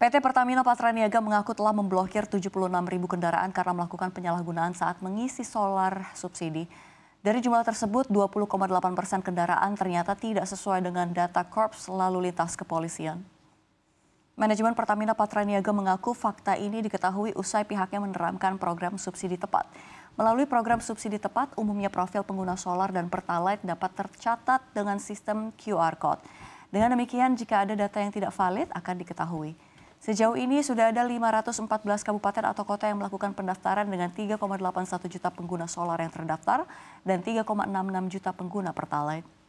PT Pertamina Patraniaga mengaku telah memblokir 76 ribu kendaraan karena melakukan penyalahgunaan saat mengisi solar subsidi. Dari jumlah tersebut, 20,8 persen kendaraan ternyata tidak sesuai dengan data Korps Lalu Lintas Kepolisian. Manajemen Pertamina Patraniaga mengaku fakta ini diketahui usai pihaknya menerapkan program subsidi tepat. Melalui program subsidi tepat, umumnya profil pengguna solar dan pertalite dapat tercatat dengan sistem QR Code. Dengan demikian, jika ada data yang tidak valid akan diketahui. Sejauh ini sudah ada 514 kabupaten atau kota yang melakukan pendaftaran dengan 3,81 juta pengguna solar yang terdaftar dan 3,66 juta pengguna pertalite.